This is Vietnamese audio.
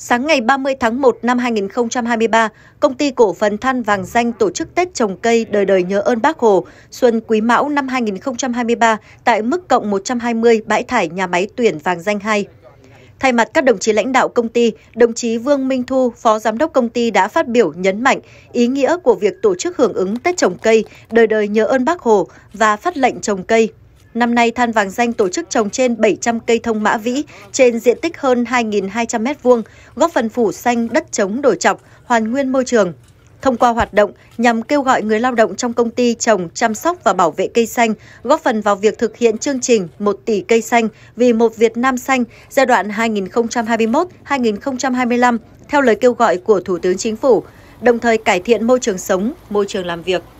Sáng ngày 30 tháng 1 năm 2023, công ty cổ phần than vàng danh tổ chức Tết trồng cây đời đời nhớ ơn Bác Hồ xuân quý mão năm 2023 tại mức cộng 120 bãi thải nhà máy tuyển vàng danh 2. Thay mặt các đồng chí lãnh đạo công ty, đồng chí Vương Minh Thu, Phó Giám đốc công ty đã phát biểu nhấn mạnh ý nghĩa của việc tổ chức hưởng ứng Tết trồng cây, đời đời nhớ ơn Bác Hồ và phát lệnh trồng cây. Năm nay, than vàng danh tổ chức trồng trên 700 cây thông mã vĩ trên diện tích hơn 2.200 m2, góp phần phủ xanh đất trống đổi chọc, hoàn nguyên môi trường. Thông qua hoạt động nhằm kêu gọi người lao động trong công ty trồng, chăm sóc và bảo vệ cây xanh, góp phần vào việc thực hiện chương trình 1 tỷ cây xanh vì một Việt Nam xanh giai đoạn 2021-2025 theo lời kêu gọi của Thủ tướng Chính phủ, đồng thời cải thiện môi trường sống, môi trường làm việc.